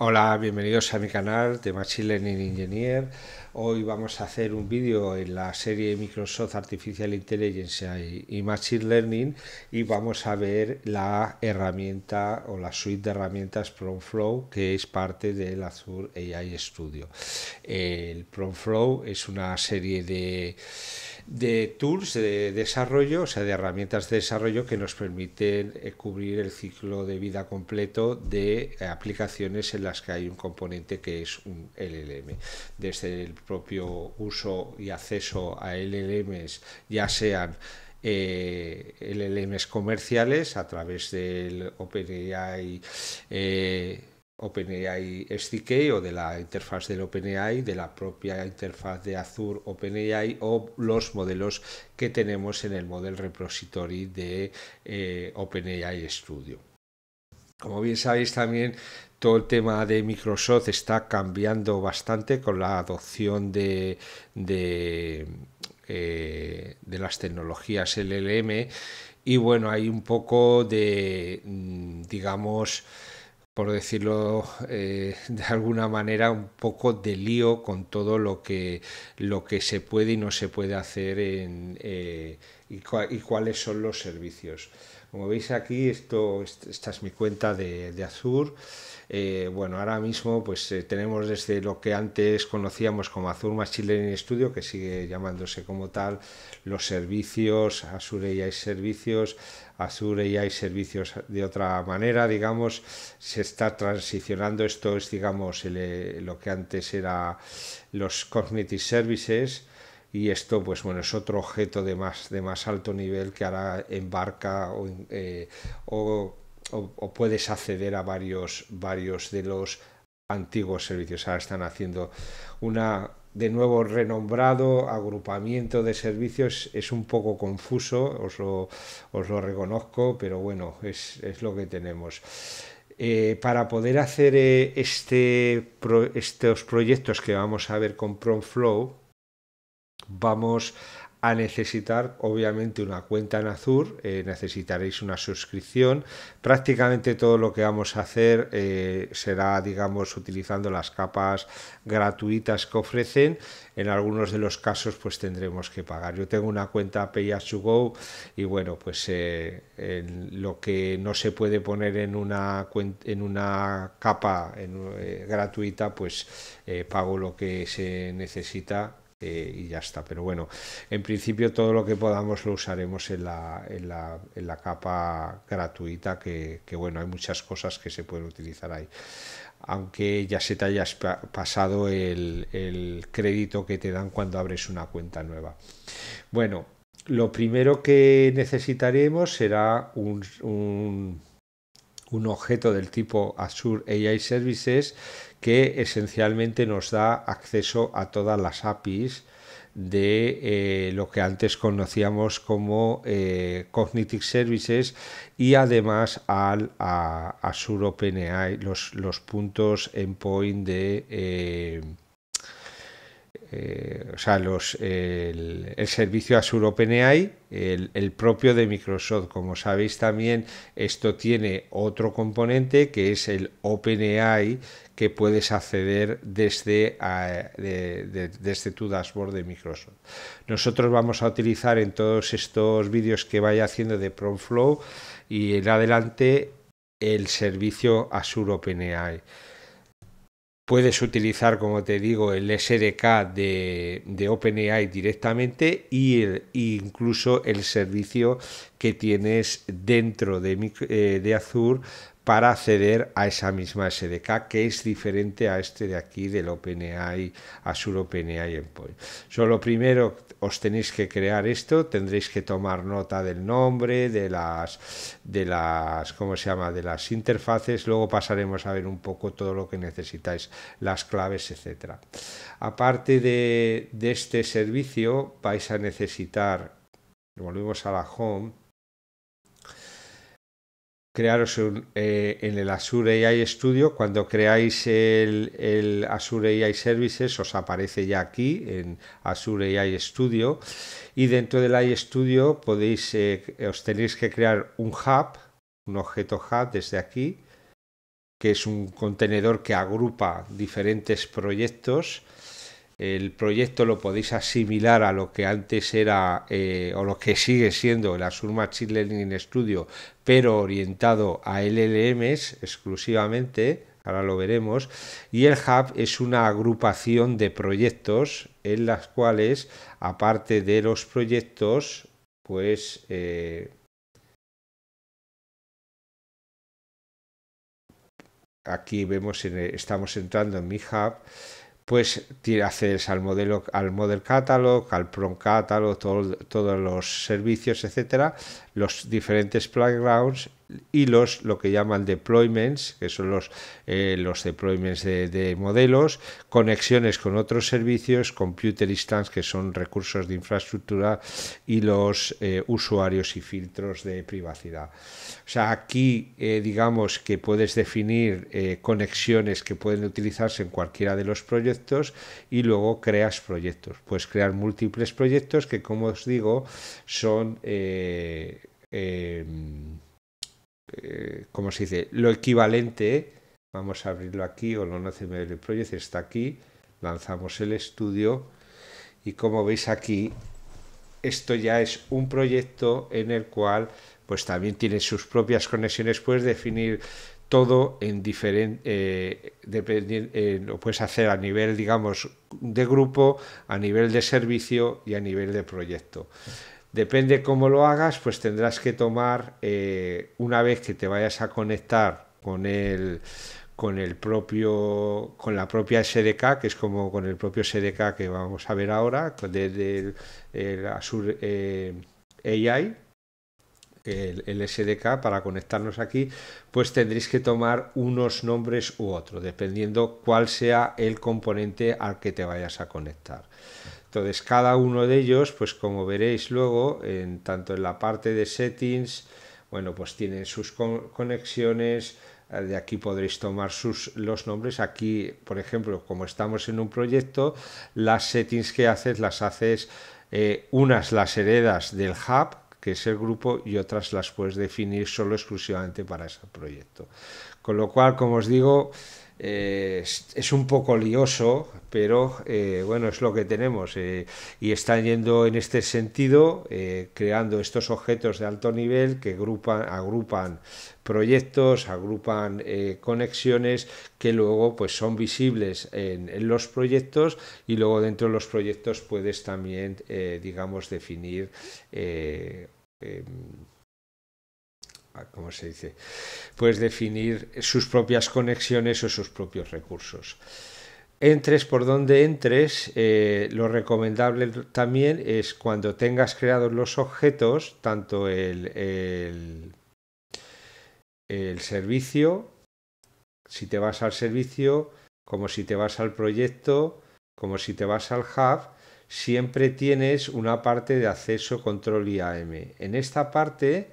Hola, bienvenidos a mi canal de Machine Learning Engineer. Hoy vamos a hacer un vídeo en la serie Microsoft Artificial Intelligence y Machine Learning y vamos a ver la herramienta o la suite de herramientas PromFlow que es parte del Azure AI Studio. El PromFlow es una serie de de tools de desarrollo, o sea, de herramientas de desarrollo que nos permiten eh, cubrir el ciclo de vida completo de eh, aplicaciones en las que hay un componente que es un LLM. Desde el propio uso y acceso a LLMs, ya sean eh, LLMs comerciales a través del OpenAI OpenAI SDK o de la interfaz del OpenAI, de la propia interfaz de Azure OpenAI o los modelos que tenemos en el Model Repository de eh, OpenAI Studio. Como bien sabéis también, todo el tema de Microsoft está cambiando bastante con la adopción de, de eh, las tecnologías LLM y bueno, hay un poco de, mm, digamos, por decirlo eh, de alguna manera, un poco de lío con todo lo que, lo que se puede y no se puede hacer en, eh, y, cuáles son los servicios. Como veis aquí, esto, esta es mi cuenta de, de Azur. Eh, bueno, ahora mismo pues tenemos desde lo que antes conocíamos como Azur más Chile en Studio, que sigue llamándose como tal, los servicios, Azure AI hay servicios, Azure y hay servicios de otra manera, digamos, se está transicionando, esto es, digamos, eh, lo que antes era los Cognitive Services, y esto pues bueno es otro objeto de más de más alto nivel que ahora embarca o, eh, o, puedes acceder a varios varios de los antiguos servicios ahora están haciendo una de nuevo renombrado agrupamiento de servicios es un poco confuso, os lo, os lo reconozco, pero bueno, es, lo que tenemos. Eh, para poder hacer eh, este, estos proyectos que vamos a ver con PromFlow, vamos a necesitar obviamente una cuenta en Azur, eh, necesitaréis una suscripción. Prácticamente todo lo que vamos a hacer eh, será, digamos, utilizando las capas gratuitas que ofrecen. En algunos de los casos pues tendremos que pagar. Yo tengo una cuenta pay as you go y bueno, pues eh, lo que no se puede poner en una, en una capa gratuita, pues pago lo que se necesita eh, y ya está. Pero bueno, en principio todo lo que podamos lo usaremos en la, capa gratuita, que, bueno, hay muchas cosas que se pueden utilizar ahí. Aunque ya se te haya pasado el, crédito que te dan cuando abres una cuenta nueva. Bueno, lo primero que necesitaremos será un un objeto del tipo Azure AI Services que esencialmente nos da acceso a todas las APIs de eh, lo que antes conocíamos como eh, Cognitive Services y además al, a, Azure OpenAI, los, los puntos endpoint de... Eh, eh, o sea, el, servicio Azure OpenAI, el, propio de Microsoft. Como sabéis también, esto tiene otro componente que es el OpenAI que puedes acceder desde, desde tu dashboard de Microsoft. Nosotros vamos a utilizar en todos estos vídeos que vaya haciendo de PromFlow y en adelante el servicio Azure OpenAI. Puedes utilizar, como te digo, el SDK de, OpenAI directamente y incluso el servicio que tienes dentro de, eh, de Azure para acceder a esa misma SDK que es diferente a este de aquí del OpenAI, Azure OpenAI Endpoint. Solo primero, os tenéis que crear esto, tendréis que tomar nota del nombre, de las, de las, ¿cómo se llama?, de las interfaces, luego pasaremos a ver un poco todo lo que necesitáis, las claves, etcétera. Aparte de este servicio, vais a necesitar, volvemos a la home, crearos eh, en el Azure AI Studio. Cuando creáis el, el, Azure AI Services, os aparece ya aquí en Azure AI Studio. Y dentro del AI Studio podéis, eh, os tenéis que crear un hub, un objeto hub desde aquí, que es un contenedor que agrupa diferentes proyectos el proyecto lo podéis asimilar a lo que antes era eh, o lo que sigue siendo el Azure Machine Learning Studio, pero orientado a LLMs exclusivamente, ahora lo veremos, y el Hub es una agrupación de proyectos en las cuales, aparte de los proyectos, pues... Eh, aquí vemos, estamos entrando en mi hub, pues accedes al modelo, al model catalog, al prom catalog, todos los servicios, etcétera, los diferentes playgrounds y los lo que llaman deployments, que son los, eh, los deployments de, modelos, conexiones con otros servicios, computer instance, que son recursos de infraestructura, y los eh, usuarios y filtros de privacidad. O sea, aquí eh, digamos que puedes definir conexiones que pueden utilizarse en cualquiera de los proyectos y luego creas proyectos. Puedes crear múltiples proyectos que, como os digo, son Em, eh, ¿cómo se dice? Lo equivalente, vamos a abrirlo aquí, o no el proyecto está aquí, lanzamos el estudio y como veis aquí, esto ya es un proyecto en el cual pues también tiene sus propias conexiones, puedes definir todo en diferente, eh, eh, lo puedes hacer a nivel, digamos, de grupo, a nivel de servicio y a nivel de proyecto. Depende cómo lo hagas, pues tendrás que tomar, eh, una vez que te vayas a conectar con el, con el propio, con la propia SDK, que es como con el propio SDK que vamos a ver ahora, desde el, Azure eh, AI, el, SDK para conectarnos aquí, pues tendréis que tomar unos nombres u otros, dependiendo cuál sea el componente al que te vayas a conectar. Entonces, cada uno de ellos, pues como veréis luego, en, tanto en la parte de settings, bueno, pues tienen sus conexiones, eh, de aquí podréis tomar sus, los nombres. Aquí, por ejemplo, como estamos en un proyecto, las settings que haces las haces, eh, unas las heredas del hub, que es el grupo, y otras las puedes definir solo exclusivamente para ese proyecto. Con lo cual, como os digo, eh, es, un poco lioso, pero eh, bueno, es lo que tenemos. Eh, y están yendo en este sentido, creando estos objetos de alto nivel que agrupan, agrupan proyectos, agrupan conexiones que luego pues, son visibles en, en, los proyectos y luego dentro de los proyectos puedes también, digamos, definir em, ¿cómo se dice? Pues definir sus propias conexiones o sus propios recursos. Entres por donde entres, eh, lo recomendable también es cuando tengas creados los objetos, tanto el, el, el servicio, si te vas al servicio, como si te vas al proyecto, como si te vas al hub, siempre tienes una parte de acceso, control IAM. En esta parte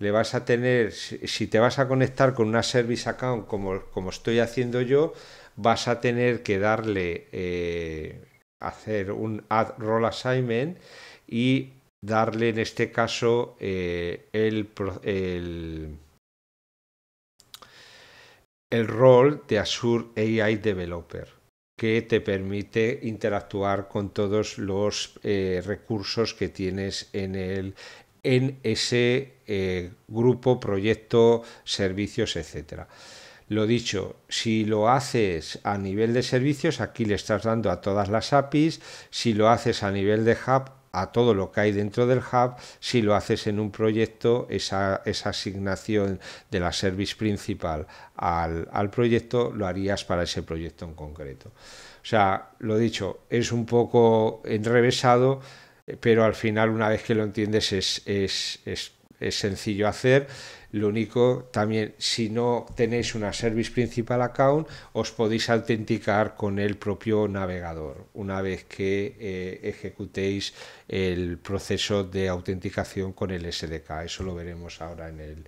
le vas a tener, si te vas a conectar con una service account como, como estoy haciendo yo, vas a tener que darle, eh, hacer un add role assignment y darle en este caso eh, el, el, el rol de Azure AI Developer que te permite interactuar con todos los eh, recursos que tienes en el en ese eh, grupo, proyecto, servicios, etcétera. Lo dicho, si lo haces a nivel de servicios, aquí le estás dando a todas las APIs, si lo haces a nivel de hub, a todo lo que hay dentro del hub, si lo haces en un proyecto, esa, asignación de la service principal al, al proyecto, lo harías para ese proyecto en concreto. O sea, lo dicho, es un poco enrevesado eh, pero al final una vez que lo entiendes es, es, sencillo hacer. Lo único, también, si no tenéis una Service Principal Account, os podéis autenticar con el propio navegador una vez que eh, ejecutéis el proceso de autenticación con el SDK. Eso lo veremos ahora en el,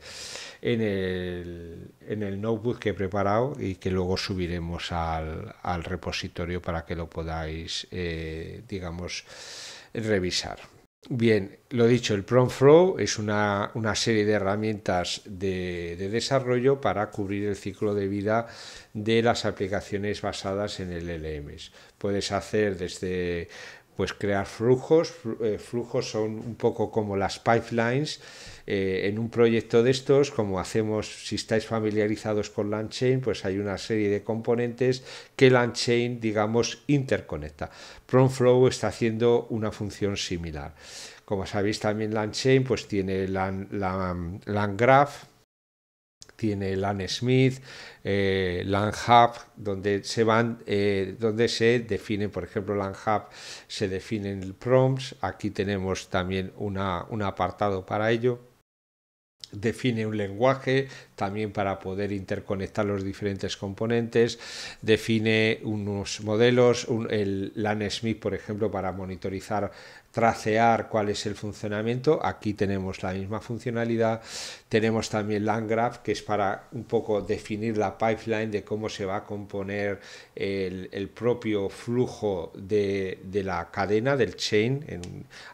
en el, notebook que he preparado y que luego subiremos al, repositorio para que lo podáis, eh, digamos, revisar. Bien, lo dicho, el Flow es una, serie de herramientas de, desarrollo para cubrir el ciclo de vida de las aplicaciones basadas en el LMS. Puedes hacer desde pues crear flujos. Eh, flujos son un poco como las pipelines. Eh, en un proyecto de estos, como hacemos, si estáis familiarizados con LangChain, pues hay una serie de componentes que LangChain, digamos, interconecta. PromFlow está haciendo una función similar. Como sabéis también LangChain pues tiene LangGraph, tiene LAN Smith, eh, LAN Hub, donde se van, eh, donde se define por ejemplo, LAN Hub se el prompts. Aquí tenemos también un apartado para ello define un lenguaje, también para poder interconectar los diferentes componentes, define unos modelos, el LAN Smith, por ejemplo, para monitorizar tracear cuál es el funcionamiento. Aquí tenemos la misma funcionalidad. Tenemos también LanGraph que es para un poco definir la pipeline de cómo se va a componer el, propio flujo de, la cadena, del chain.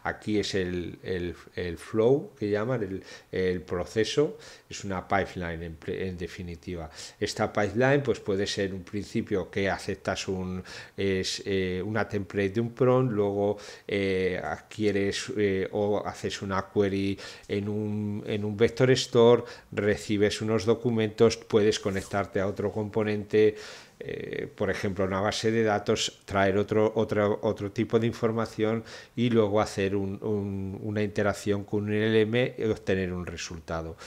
aquí es el, flow que llaman, el, proceso. Es una pipeline en, definitiva. Esta pipeline pues puede ser un principio que aceptas un, es, eh, una template de un prompt, luego eh, adquieres eh, o haces una query en un, vector store, recibes unos documentos, puedes conectarte a otro componente. por ejemplo, una base de datos, traer otro, tipo de información y luego hacer una interacción con un LM y obtener un resultado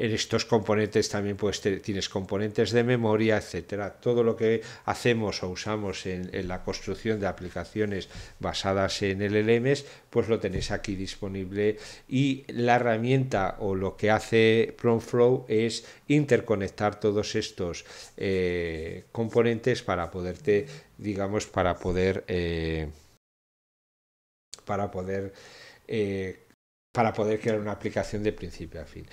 en estos componentes también pues tienes componentes de memoria, etcétera. Todo lo que hacemos o usamos en, la construcción de aplicaciones basadas en LLMs, pues lo tenéis aquí disponible. Y la herramienta o lo que hace PromFlow es interconectar todos estos eh, componentes para poderte, digamos, para poder eh, para poder eh, para poder crear una aplicación de principio a fin.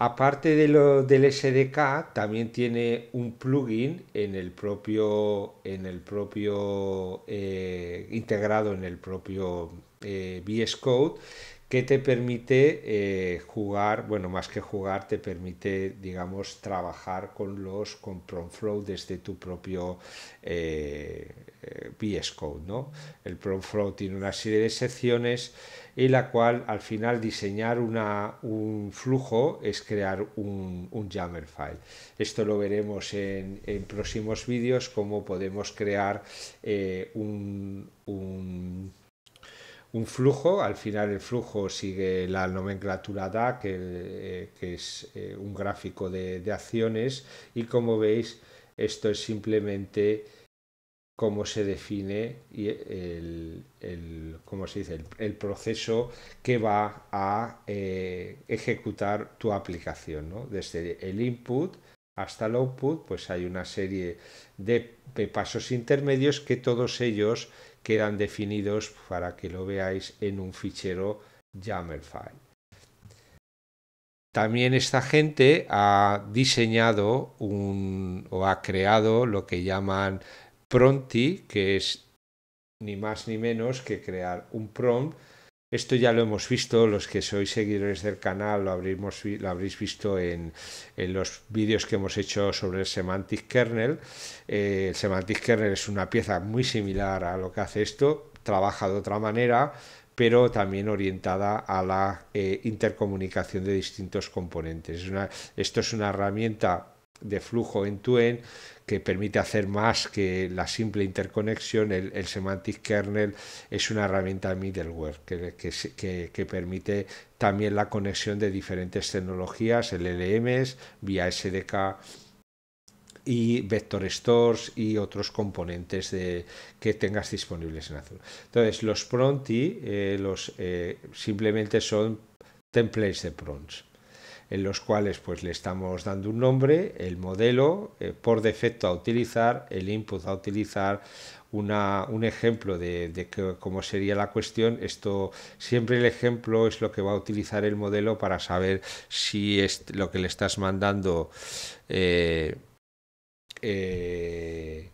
Aparte de lo, del SDK, también tiene un plugin en el propio, en el propio eh, integrado en el propio eh, VS Code que te permite eh, jugar, bueno, más que jugar, te permite, digamos, trabajar con los con PromFlow desde tu propio eh, eh, VS Code, ¿no? El PromFlow tiene una serie de secciones y la cual al final diseñar una, un flujo es crear un, un file. Esto lo veremos en, próximos vídeos, cómo podemos crear un un flujo, al final el flujo sigue la nomenclatura DAC, eh, que, es eh, un gráfico de, acciones, y como veis, esto es simplemente cómo se define el, el, se dice? el, proceso que va a eh, ejecutar tu aplicación. Desde el input hasta el output, pues hay una serie de pasos intermedios que todos ellos quedan definidos para que lo veáis en un fichero YAML file. También esta gente ha diseñado un, o ha creado lo que llaman prompty, que es ni más ni menos que crear un prompt esto ya lo hemos visto, los que sois seguidores del canal lo, habréis visto en, los vídeos que hemos hecho sobre el Semantic Kernel. Eh, el Semantic Kernel es una pieza muy similar a lo que hace esto, trabaja de otra manera, pero también orientada a la eh, intercomunicación de distintos componentes. esto es una herramienta de flujo en tu que permite hacer más que la simple interconexión. El, Semantic Kernel es una herramienta middleware que, que, permite también la conexión de diferentes tecnologías, LLMs, vía SDK y vector stores y otros componentes que tengas disponibles en Azure. Entonces, los pronti eh, los, eh, simplemente son templates de prompts en los cuales pues le estamos dando un nombre, el modelo eh, por defecto a utilizar, el input a utilizar, un ejemplo de, cómo sería la cuestión. Esto siempre el ejemplo es lo que va a utilizar el modelo para saber si es lo que le estás mandando eh, eh,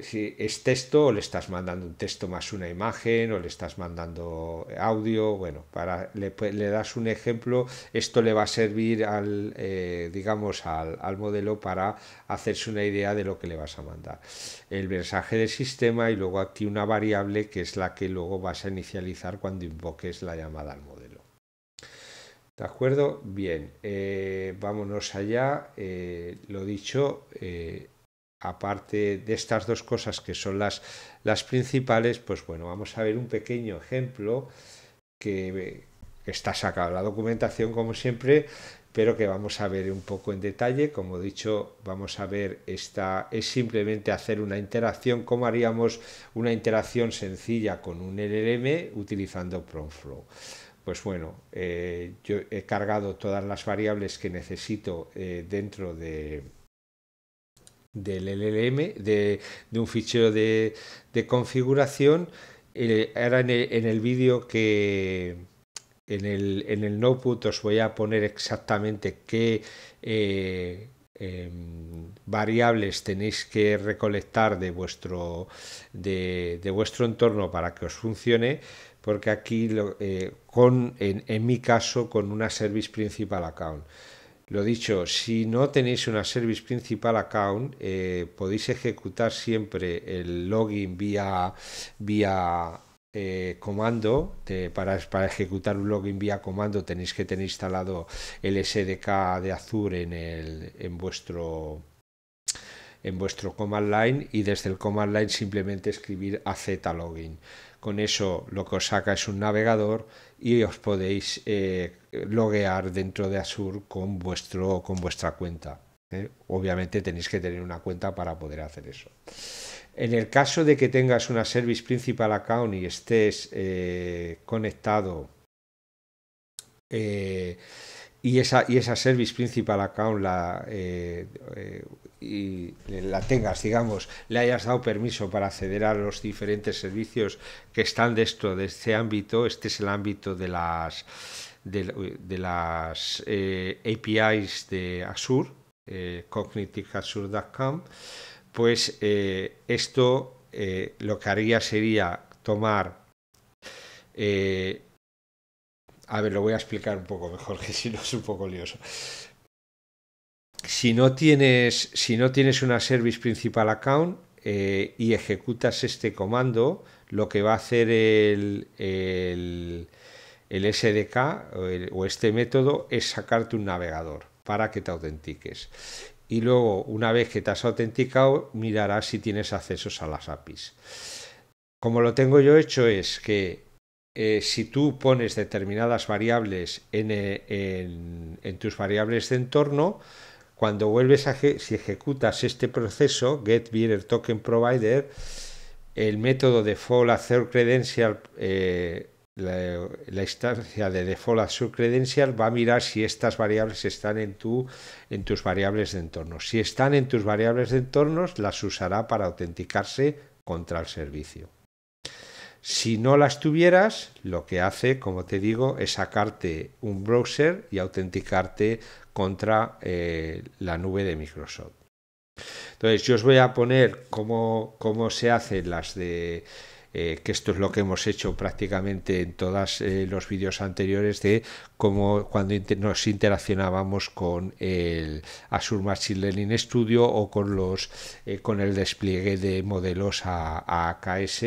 si es texto o le estás mandando un texto más una imagen o le estás mandando audio, bueno, para le, das un ejemplo, esto le va a servir al, eh, digamos, al, modelo para hacerse una idea de lo que le vas a mandar. El mensaje del sistema y luego aquí una variable que es la que luego vas a inicializar cuando invoques la llamada al modelo. ¿De acuerdo? Bien, eh, vámonos allá. Eh, lo dicho, aparte de estas dos cosas que son las, principales, pues bueno, vamos a ver un pequeño ejemplo que, está sacado la documentación como siempre, pero que vamos a ver un poco en detalle. Como he dicho, vamos a ver esta es simplemente hacer una interacción, como haríamos una interacción sencilla con un LLM utilizando PromFlow. Pues bueno, eh, yo he cargado todas las variables que necesito eh, dentro de, del LLM, de, un fichero de, configuración. era eh, en el, vídeo que en el, en el notebook os voy a poner exactamente qué eh, em, variables tenéis que recolectar de vuestro, de, vuestro entorno para que os funcione, porque aquí eh, con, en mi caso con una Service Principal Account. Lo dicho, si no tenéis una Service Principal Account, eh, podéis ejecutar siempre el login vía, vía eh, comando. para, para, ejecutar un login vía comando tenéis que tener instalado el SDK de Azure en, en vuestro en vuestro command line y desde el command line simplemente escribir az login. Con eso lo que os saca es un navegador y os podéis eh, loguear dentro de Azure con, vuestro, con vuestra cuenta. ¿eh? Obviamente tenéis que tener una cuenta para poder hacer eso. En el caso de que tengas una Service Principal Account y estés eh, conectado y, esa, y esa Service Principal Account la, y la tengas, digamos, le hayas dado permiso para acceder a los diferentes servicios que están de esto de este ámbito, este es el ámbito de las, de, las eh, APIs de Azure, eh, cognitiveazure.com, pues eh, esto eh, lo que haría sería tomar a ver, lo voy a explicar un poco mejor, que si no es un poco lioso si no tienes, una service principal account eh, y ejecutas este comando, lo que va a hacer el, SDK o, este método es sacarte un navegador para que te autentiques. Y luego, una vez que te has autenticado, mirarás si tienes accesos a las APIs. Como lo tengo yo hecho es que eh, si tú pones determinadas variables en tus variables de entorno, cuando vuelves a si ejecutas este proceso, get el método default azure eh, la, instancia de default azure va a mirar si estas variables están en, tu, en tus variables de entorno. Si están en tus variables de entornos, las usará para autenticarse contra el servicio. Si no las tuvieras, lo que hace, como te digo, es sacarte un browser y autenticarte contra eh, la nube de Microsoft. Entonces, yo os voy a poner cómo, cómo se hacen las de eh, que esto es lo que hemos hecho prácticamente en todos eh, los vídeos anteriores de cómo cuando nos interaccionábamos con el Azure Machine Learning Studio o con, los, eh, con el despliegue de modelos a, AKS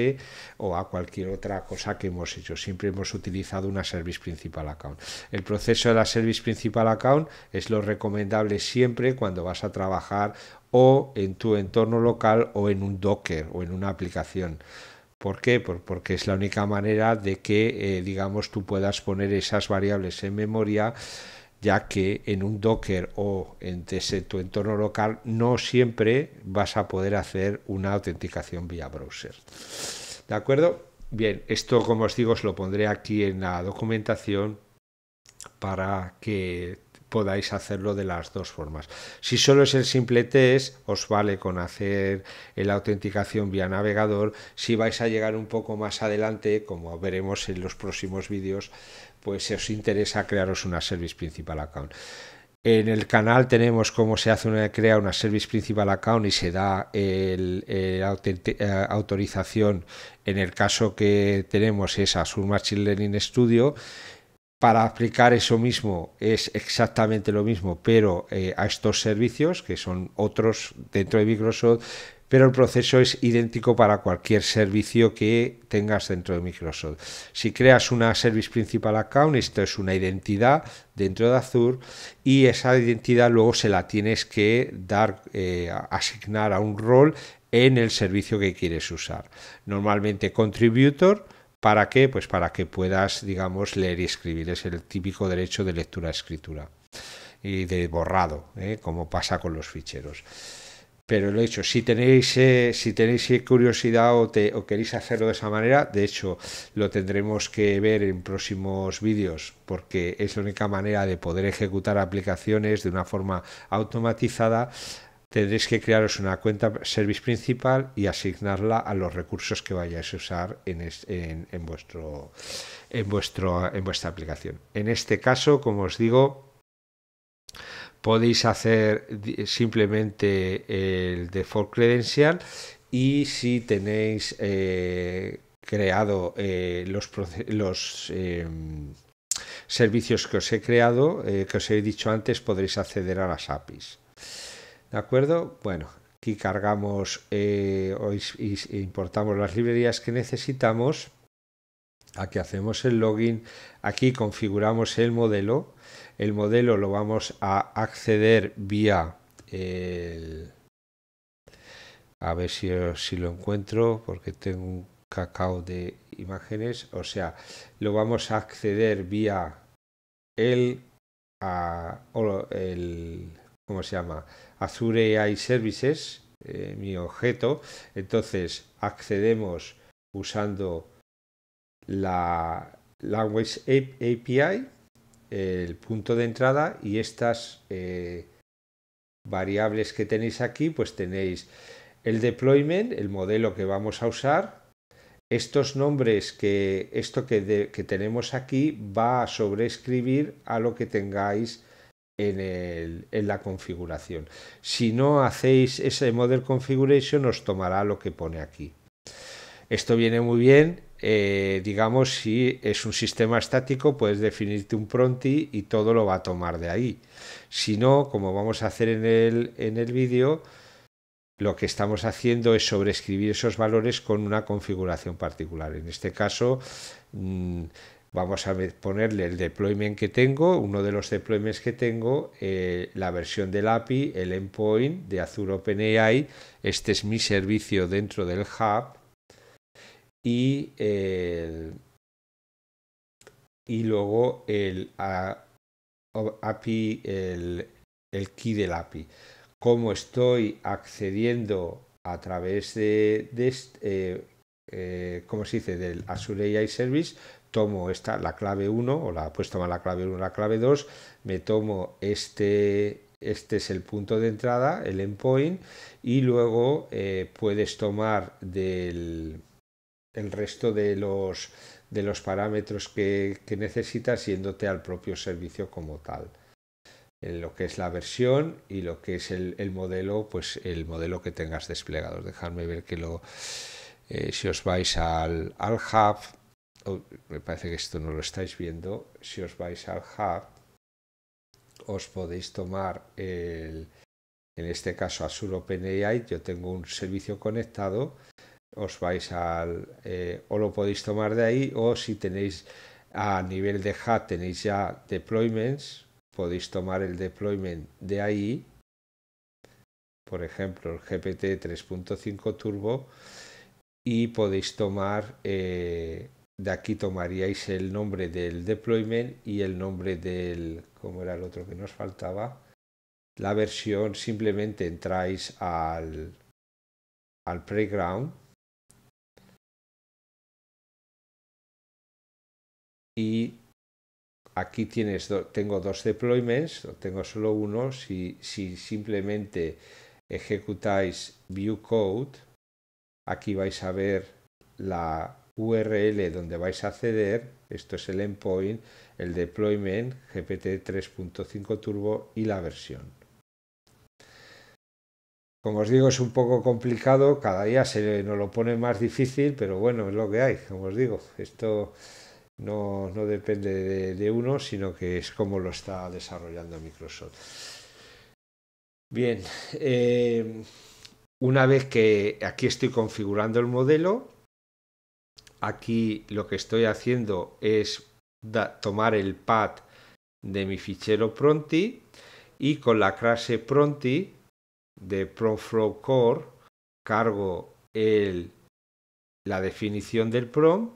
o a cualquier otra cosa que hemos hecho. Siempre hemos utilizado una Service Principal Account. El proceso de la Service Principal Account es lo recomendable siempre cuando vas a trabajar o en tu entorno local o en un Docker o en una aplicación ¿Por qué? Porque es la única manera de que, eh, digamos, tú puedas poner esas variables en memoria, ya que en un Docker o en ese, tu entorno local no siempre vas a poder hacer una autenticación vía browser. ¿De acuerdo? Bien, esto como os digo os lo pondré aquí en la documentación para que podáis hacerlo de las dos formas. Si solo es el simple test, os vale con hacer la autenticación vía navegador. Si vais a llegar un poco más adelante, como veremos en los próximos vídeos, pues si os interesa crearos una Service Principal Account. En el canal tenemos cómo se hace una crea una Service Principal Account y se da el, eh, autorización en el caso que tenemos es Azure Machine Learning Studio para aplicar eso mismo es exactamente lo mismo, pero eh, a estos servicios, que son otros dentro de Microsoft, pero el proceso es idéntico para cualquier servicio que tengas dentro de Microsoft. Si creas una Service Principal Account, esto es una identidad dentro de Azure y esa identidad luego se la tienes que dar, eh, asignar a un rol en el servicio que quieres usar. Normalmente contributor ¿Para qué? Pues para que puedas, digamos, leer y escribir. Es el típico derecho de lectura-escritura y de borrado, ¿eh? como pasa con los ficheros. Pero lo he hecho, si tenéis, eh, si tenéis curiosidad o, te, o queréis hacerlo de esa manera, de hecho lo tendremos que ver en próximos vídeos porque es la única manera de poder ejecutar aplicaciones de una forma automatizada tendréis que crearos una cuenta Service Principal y asignarla a los recursos que vayáis a usar en, vuestro, en, en vuestra aplicación. En este caso, como os digo, podéis hacer simplemente el default credential y si tenéis eh, creado eh, los, em, servicios que os he creado, eh, que os he dicho antes, podréis acceder a las APIs. ¿De acuerdo? Bueno, aquí cargamos eh, importamos las librerías que necesitamos. Aquí hacemos el login, aquí configuramos el modelo. El modelo lo vamos a acceder vía el... A ver si, si lo encuentro porque tengo un cacao de imágenes. O sea, lo vamos a acceder vía el... A, el ¿cómo se llama? Azure AI Services, eh, mi objeto. Entonces accedemos usando la Language API, el punto de entrada y estas eh, variables que tenéis aquí, pues tenéis el deployment, el modelo que vamos a usar, estos nombres que esto que, que tenemos aquí va a sobreescribir a lo que tengáis en, la configuración. Si no hacéis ese model configuration, os tomará lo que pone aquí. Esto viene muy bien, eh, digamos, si es un sistema estático, puedes definirte un pronti y todo lo va a tomar de ahí. Si no, como vamos a hacer en el, en el vídeo, lo que estamos haciendo es sobreescribir esos valores con una configuración particular. En este caso, mm, vamos a ponerle el deployment que tengo, uno de los deployments que tengo, eh, la versión del API, el endpoint de Azure OpenAI, este es mi servicio dentro del hub y, y luego el API, el, key del API. Como estoy accediendo a través de, eh, eh, se dice? Del Azure AI Service, tomo esta, la clave 1, o la puesto tomar la clave 1, la clave 2, me tomo este, este es el punto de entrada, el endpoint, y luego eh, puedes tomar del el resto de los, de los parámetros que, necesitas yéndote al propio servicio como tal. En lo que es la versión y lo que es el, modelo, pues el modelo que tengas desplegado. Dejadme ver que lo, eh, si os vais al, al hub, me parece que esto no lo estáis viendo, si os vais al hub, os podéis tomar el, en este caso Azure OpenAI, yo tengo un servicio conectado, os vais al, eh, o lo podéis tomar de ahí, o si tenéis a nivel de hub, tenéis ya deployments, podéis tomar el deployment de ahí, por ejemplo, el GPT 3.5 Turbo, y podéis tomar eh, de aquí tomaríais el nombre del deployment y el nombre del, como era el otro que nos faltaba, la versión, simplemente entráis al, al playground y aquí tienes tengo dos deployments, tengo solo uno, si, si simplemente ejecutáis view code, aquí vais a ver la URL donde vais a acceder, esto es el endpoint, el deployment GPT 3.5 Turbo y la versión. Como os digo, es un poco complicado, cada día se nos lo pone más difícil, pero bueno, es lo que hay, como os digo, esto no, depende de, uno, sino que es como lo está desarrollando Microsoft. Bien, eh, una vez que aquí estoy configurando el modelo, aquí lo que estoy haciendo es tomar el pad de mi fichero pronti y con la clase pronti de Core cargo el, la definición del prom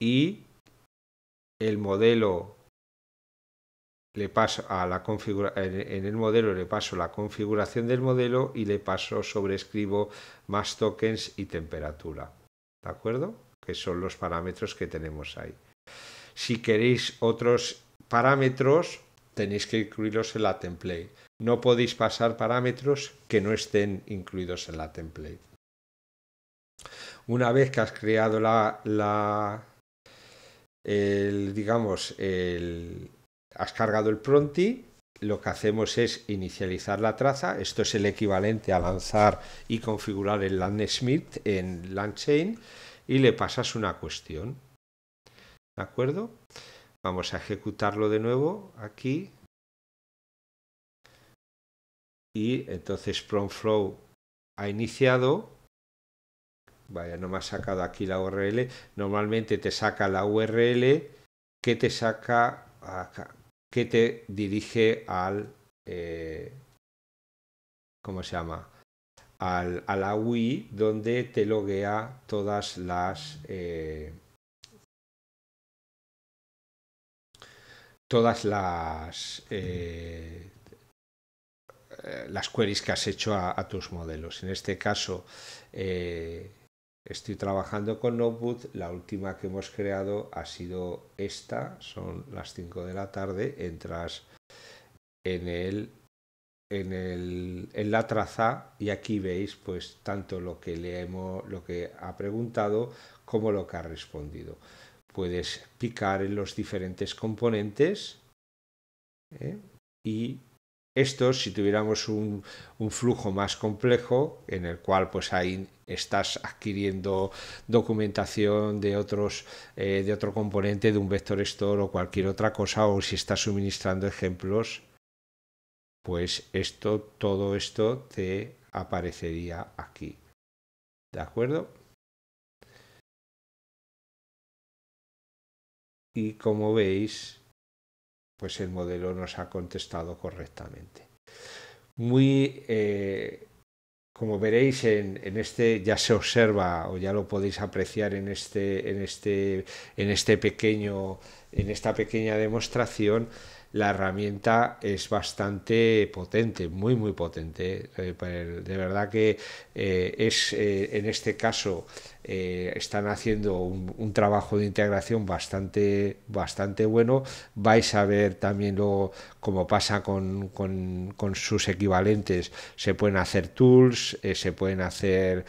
y el modelo le paso a la en el modelo le paso la configuración del modelo y le paso sobrescribo más tokens y temperatura. ¿De acuerdo? Que son los parámetros que tenemos ahí. Si queréis otros parámetros, tenéis que incluirlos en la template. No podéis pasar parámetros que no estén incluidos en la template. Una vez que has creado la, digamos, el, has cargado el pronti, lo que hacemos es inicializar la traza, esto es el equivalente a lanzar y configurar el LandSmith en LandChain y le pasas una cuestión. ¿De acuerdo? Vamos a ejecutarlo de nuevo aquí. Y entonces PromFlow ha iniciado. Vaya, no me ha sacado aquí la URL. Normalmente te saca la URL que te saca acá que te dirige al... Eh, ¿Cómo se llama? Al, a la UI donde te loguea todas las... Eh, todas las... Eh, las queries que has hecho a, tus modelos. En este caso, Estoy trabajando con Notebook, la última que hemos creado ha sido esta, son las 5 de la tarde, entras en el en, el, en la traza y aquí veis pues tanto lo que le lo que ha preguntado como lo que ha respondido. Puedes picar en los diferentes componentes ¿eh? y esto, si tuviéramos un, flujo más complejo, en el cual pues ahí estás adquiriendo documentación de eh, de otro componente de un vector store o cualquier otra cosa, o si estás suministrando ejemplos, pues esto, todo esto te aparecería aquí. ¿De acuerdo? Y como veis, pues el modelo nos ha contestado correctamente. Muy, eh, como veréis en, en, este, ya se observa o ya lo podéis apreciar en este, en este, en este pequeño, en esta pequeña demostración, la herramienta es bastante potente, muy, muy potente. Eh, pues, de verdad que eh, es, eh, en este caso, están haciendo un, trabajo de integración bastante, bastante bueno. Vais a ver también lo, como pasa con, con, sus equivalentes. Se pueden hacer tools, se pueden hacer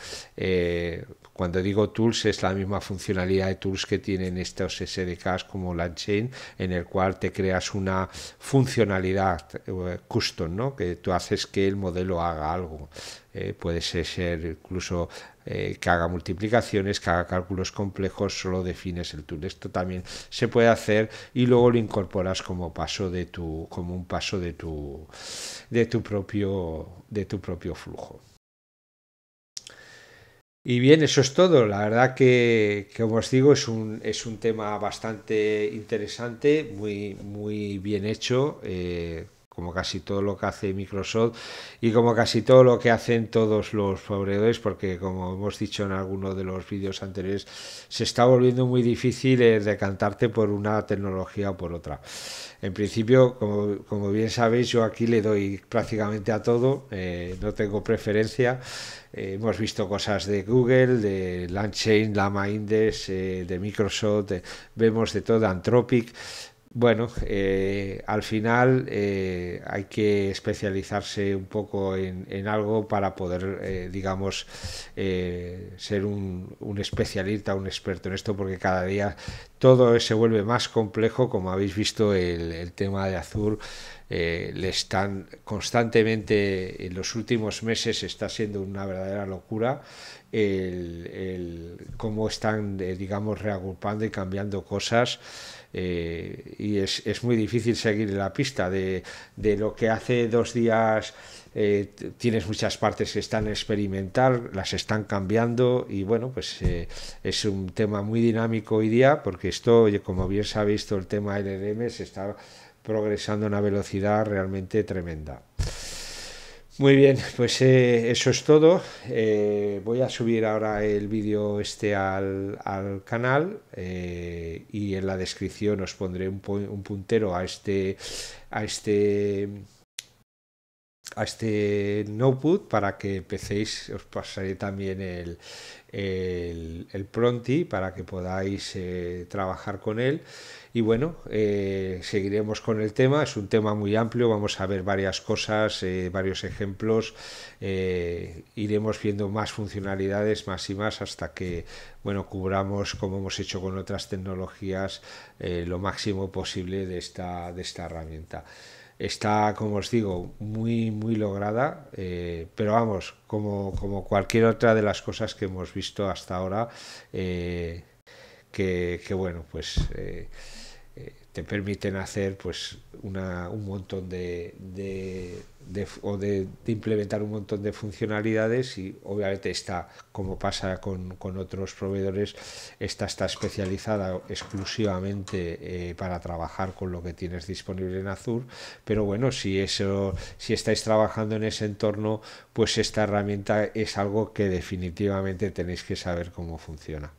cuando digo tools es la misma funcionalidad de tools que tienen estos SDKs como LangChain, en el cual te creas una funcionalidad eh, custom, ¿no? que tú haces que el modelo haga algo. Eh, puede ser incluso eh, que haga multiplicaciones, que haga cálculos complejos, solo defines el tool. Esto también se puede hacer y luego lo incorporas como paso de tu, como un paso de tu, de tu propio, de tu propio flujo. Y bien, eso es todo. La verdad que, como os digo, es un, es un tema bastante interesante, muy, muy bien hecho. Eh, como casi todo lo que hace Microsoft y como casi todo lo que hacen todos los proveedores, porque como hemos dicho en alguno de los vídeos anteriores, se está volviendo muy difícil eh, decantarte por una tecnología o por otra. En principio, como, como bien sabéis, yo aquí le doy prácticamente a todo, eh, no tengo preferencia. Eh, hemos visto cosas de Google, de LandChain, Lama Index, de Microsoft, vemos de todo, Anthropic, bueno, eh, al final eh, hay que especializarse un poco en, algo para poder, eh, digamos, ser un, especialista, un experto en esto, porque cada día todo se vuelve más complejo, como habéis visto el, tema de Azur. le están constantemente en los últimos meses está siendo una verdadera locura el cómo están digamos reagrupando y cambiando cosas eh, y es, muy difícil seguir la pista de, lo que hace dos días eh, tienes muchas partes que están experimentar las están cambiando y bueno, pues eh, es un tema muy dinámico hoy día porque esto, como bien se ha visto el tema LRM e se está progresando a una velocidad realmente tremenda. Muy bien, pues eh, eso es todo. Eh, voy a subir ahora el vídeo este al, al canal eh, y en la descripción os pondré un, un puntero a este, a este a este notebook para que empecéis, os pasaré también el, Pronti para que podáis eh, trabajar con él. Y bueno, eh, seguiremos con el tema, es un tema muy amplio, vamos a ver varias cosas, eh, varios ejemplos, iremos viendo más funcionalidades, más y más, hasta que, bueno, cubramos, como hemos hecho con otras tecnologías, lo máximo posible de esta, de esta herramienta está, como os digo, muy, muy lograda, eh, pero vamos, como, como, cualquier otra de las cosas que hemos visto hasta ahora, eh, que, bueno, pues eh, te permiten hacer pues un montón de, o de, implementar un montón de funcionalidades y obviamente está como pasa con, con otros proveedores esta está especializada exclusivamente eh, para trabajar con lo que tienes disponible en Azure pero bueno si eso si estáis trabajando en ese entorno pues esta herramienta es algo que definitivamente tenéis que saber cómo funciona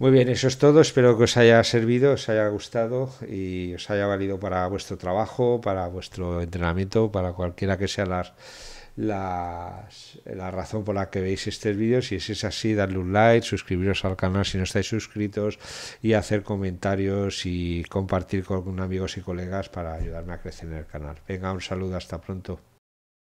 muy bien, eso es todo. Espero que os haya servido, os haya gustado y os haya valido para vuestro trabajo, para vuestro entrenamiento, para cualquiera que sea las, la razón por la que veis este vídeo. Si es así, darle un like, suscribiros al canal si no estáis suscritos y hacer comentarios y compartir con amigos y colegas para ayudarme a crecer en el canal. Venga, un saludo, hasta pronto.